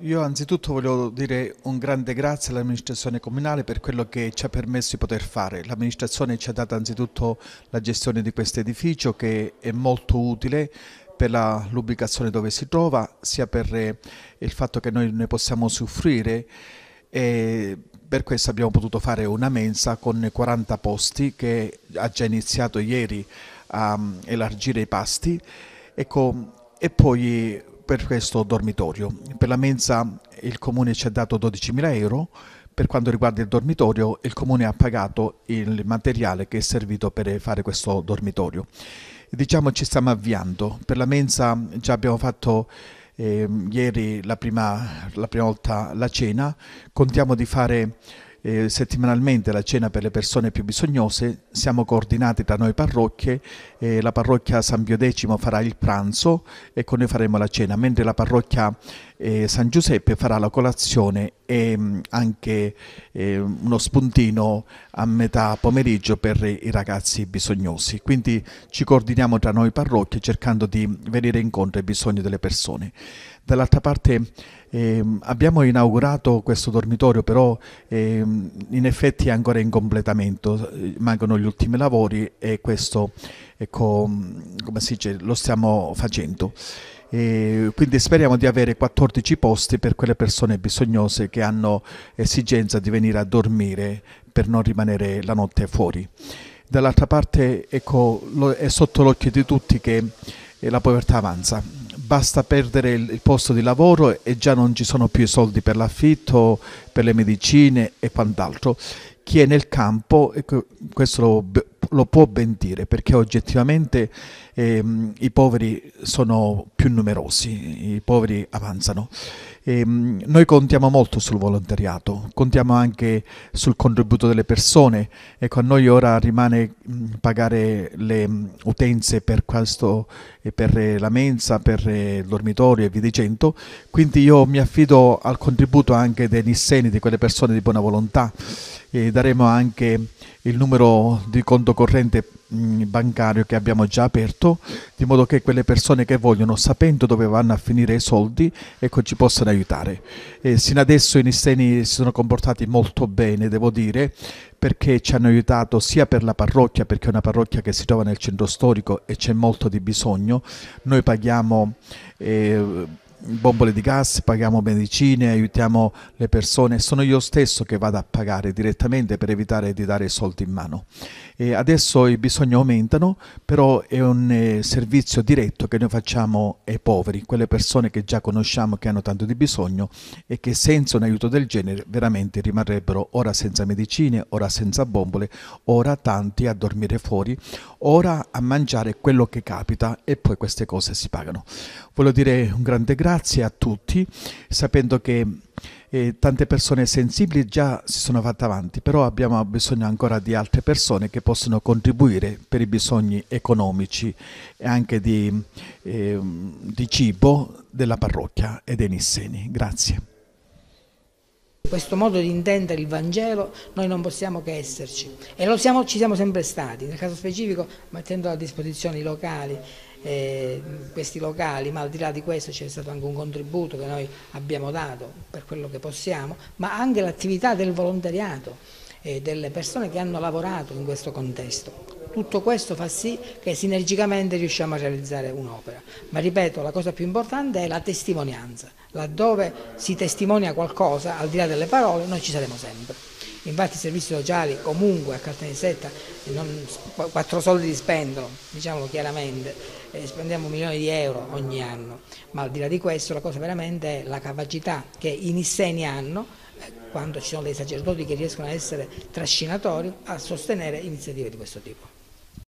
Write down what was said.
Io anzitutto voglio dire un grande grazie all'amministrazione comunale per quello che ci ha permesso di poter fare. L'amministrazione ci ha dato anzitutto la gestione di questo edificio che è molto utile per l'ubicazione dove si trova, sia per eh, il fatto che noi ne possiamo soffrire e per questo abbiamo potuto fare una mensa con 40 posti che ha già iniziato ieri a mm, elargire i pasti. Ecco, e poi per questo dormitorio. Per la mensa il comune ci ha dato 12.000 euro, per quanto riguarda il dormitorio il comune ha pagato il materiale che è servito per fare questo dormitorio. Diciamo ci stiamo avviando, per la mensa già abbiamo fatto eh, ieri la prima, la prima volta la cena, contiamo di fare eh, settimanalmente la cena per le persone più bisognose, siamo coordinati tra noi parrocchie, eh, la parrocchia San Pio X farà il pranzo e con noi faremo la cena, mentre la parrocchia eh, San Giuseppe farà la colazione e mm, anche eh, uno spuntino a metà pomeriggio per i ragazzi bisognosi. Quindi ci coordiniamo tra noi parrocchie cercando di venire incontro ai bisogni delle persone. Dall'altra parte eh, abbiamo inaugurato questo dormitorio, però eh, in effetti è ancora in completamento, mancano gli ultimi lavori e questo ecco, mm, come si dice, lo stiamo facendo. E quindi speriamo di avere 14 posti per quelle persone bisognose che hanno esigenza di venire a dormire per non rimanere la notte fuori. Dall'altra parte ecco, è sotto l'occhio di tutti che eh, la povertà avanza. Basta perdere il posto di lavoro e già non ci sono più i soldi per l'affitto, per le medicine e quant'altro chi è nel campo, questo lo, lo può ben dire, perché oggettivamente ehm, i poveri sono più numerosi, i poveri avanzano. E, ehm, noi contiamo molto sul volontariato, contiamo anche sul contributo delle persone. Ecco, a noi ora rimane pagare le utenze per, questo, per eh, la mensa, per eh, il dormitorio e via dicendo. Quindi io mi affido al contributo anche dei nisseni, di quelle persone di buona volontà e daremo anche il numero di conto corrente mm, bancario che abbiamo già aperto, di modo che quelle persone che vogliono, sapendo dove vanno a finire i soldi, ecco, ci possano aiutare. E sino adesso i nisseni si sono comportati molto bene, devo dire, perché ci hanno aiutato sia per la parrocchia, perché è una parrocchia che si trova nel centro storico e c'è molto di bisogno. Noi paghiamo... Eh, bombole di gas, paghiamo medicine, aiutiamo le persone, sono io stesso che vado a pagare direttamente per evitare di dare soldi in mano. E adesso i bisogni aumentano, però è un eh, servizio diretto che noi facciamo ai poveri, quelle persone che già conosciamo che hanno tanto di bisogno e che senza un aiuto del genere veramente rimarrebbero ora senza medicine, ora senza bombole, ora tanti a dormire fuori, ora a mangiare quello che capita e poi queste cose si pagano. Voglio dire un grande grazie grazie a tutti, sapendo che eh, tante persone sensibili già si sono fatte avanti, però abbiamo bisogno ancora di altre persone che possono contribuire per i bisogni economici e anche di, eh, di cibo della parrocchia e dei nisseni. Grazie. Questo modo di intendere il Vangelo noi non possiamo che esserci e siamo, ci siamo sempre stati, nel caso specifico mettendo a disposizione i locali, eh, questi locali, ma al di là di questo c'è stato anche un contributo che noi abbiamo dato per quello che possiamo, ma anche l'attività del volontariato e eh, delle persone che hanno lavorato in questo contesto. Tutto questo fa sì che sinergicamente riusciamo a realizzare un'opera, ma ripeto la cosa più importante è la testimonianza, laddove si testimonia qualcosa, al di là delle parole, noi ci saremo sempre infatti i servizi sociali comunque a Caltanissetta non, quattro soldi li spendono, diciamolo chiaramente, eh, spendiamo milioni di euro ogni anno, ma al di là di questo la cosa veramente è la capacità che i nisseni hanno eh, quando ci sono dei sacerdoti che riescono a essere trascinatori a sostenere iniziative di questo tipo.